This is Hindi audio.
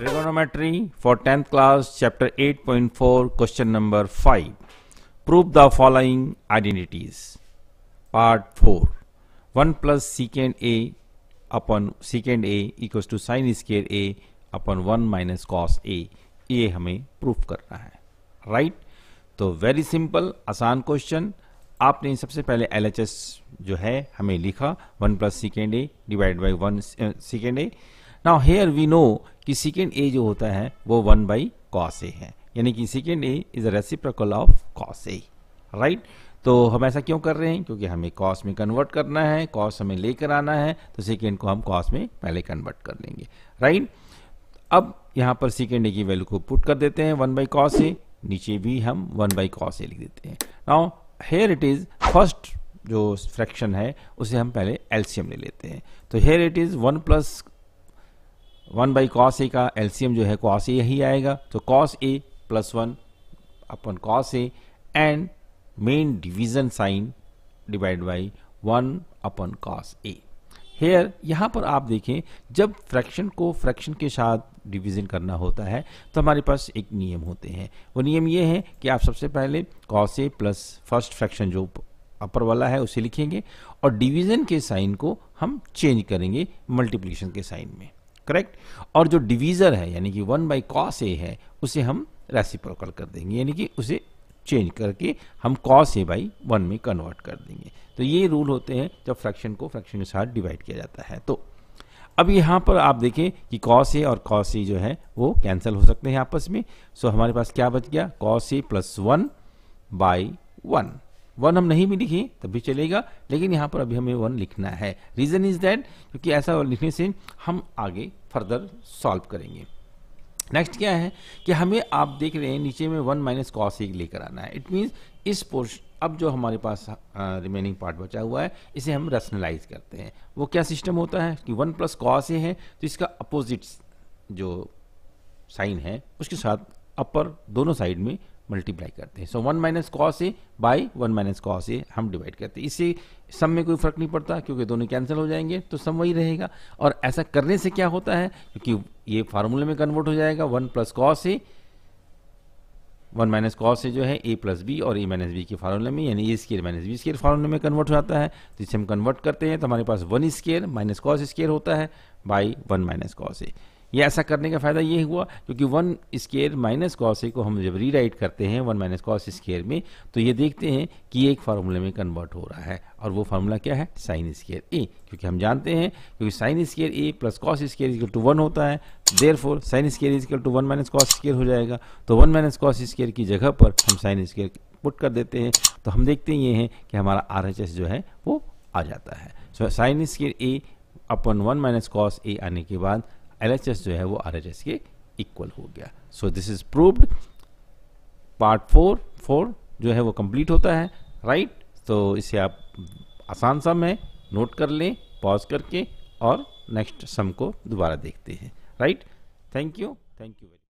trigonometry for tenth class chapter 8.4 question number five prove the following identities part 4 1 plus secant A upon secant A equal to sine square A upon 1 minus cos A ये हमें प्रूफ करना है राइट तो वेरी सिंपल आसान क्वेश्चन आपने सबसे पहले एल जो है हमें लिखा one plus secant A divide by one secant A now here we know कि सेकेंड ए जो होता है वो वन बाई कॉस ए है यानी कि secant A is a reciprocal of cos A right तो हम ऐसा क्यों कर रहे हैं क्योंकि हमें कॉस में कन्वर्ट करना है कॉस हमें लेकर आना है तो सेकेंड को हम कॉस में पहले कन्वर्ट कर लेंगे राइट अब यहाँ पर सेकेंड ए की वैल्यू को पुट कर देते हैं वन बाई कॉस ए नीचे भी हम वन बाई कॉस ए लिख देते हैं now here it is first जो फ्रैक्शन है उसे हम पहले एल्शियम ले लेते हैं तो here it is one plus one by cos A का एलसीएम जो है कॉस ए यही आएगा तो cos A plus one upon cos A and main division sine divide by one upon cos A here यहाँ पर आप देखें जब फ्रैक्शन को फ्रैक्शन के साथ डिवीजन करना होता है तो हमारे पास एक नियम होते हैं वो नियम ये है कि आप सबसे पहले cos A plus first fraction जो अपर वाला है उसे लिखेंगे और डिवीजन के साइन को हम चेंज करेंगे मल्टीप्लीकेशन के साइन में करेक्ट और जो डिवीज़र है यानी कि वन बाई कॉस ए है उसे हम रेसिप्रोकल कर देंगे यानी कि उसे चेंज करके हम कॉस ए बाई वन में कन्वर्ट कर देंगे तो ये रूल होते हैं जब फ्रैक्शन को फ्रैक्शन के साथ डिवाइड किया जाता है तो अब यहाँ पर आप देखें कि कॉस ए और कॉस ए जो है वो कैंसिल हो सकते हैं आपस में सो हमारे पास क्या बच गया cos A plus one by one one हम नहीं भी लिखें तब भी चलेगा लेकिन यहाँ पर अभी हमें वन लिखना है रीज़न इज़ दैट क्योंकि ऐसा लिखने से हम आगे फर्दर सॉल्व करेंगे नेक्स्ट क्या है कि हमें आप देख रहे हैं नीचे में वन माइनस कॉस एक लेकर आना है इट मीन्स इस पोर्शन अब जो हमारे पास रिमेनिंग पार्ट बचा हुआ है इसे हम रसनलाइज करते हैं वो क्या सिस्टम होता है कि वन प्लस कॉस ए है तो इसका अपोजिट जो साइन है उसके साथ अपर दोनों साइड में मल्टीप्लाई करते हैं so one minus cos A by one minus cos A हम डिवाइड करते हैं इससे सम में कोई फर्क नहीं पड़ता क्योंकि दोनों कैंसिल हो जाएंगे तो सम वही रहेगा और ऐसा करने से क्या होता है क्योंकि ये फार्मूले में कन्वर्ट हो जाएगा one plus cos A one minus cos से जो है ए प्लस बी और ए माइनस बी के फार्मूले में यानी A square minus B square फार्मूले में कन्वर्ट हो जाता है तो इसे हम कन्वर्ट करते हैं तो हमारे पास one square minus cos square होता है by one minus cos A ये ऐसा करने का फ़ायदा ये हुआ क्योंकि one square minus cos A को हम जब रीराइट करते हैं वन माइनस कॉस स्केयर में तो ये देखते हैं कि एक फार्मूले में कन्वर्ट हो रहा है और वो फार्मूला क्या है साइन स्केयर ए क्योंकि हम जानते हैं क्योंकि sine square A plus cos square is equal to one होता है therefore sine square is equal to one minus cos square हो जाएगा तो वन माइनस कॉस स्केयर की जगह पर हम साइन स्केयर पुट कर देते हैं तो हम देखते हैं ये हैं कि हमारा आर जो है वो आ जाता है so sine square A upon one minus cos A आने के बाद एल जो है वो आर के इक्वल हो गया so this is proved part four four जो है वो कंप्लीट होता है राइट तो इसे आप आसान सम है नोट कर लें पॉज करके और नेक्स्ट सम को दोबारा देखते हैं right thank you thank you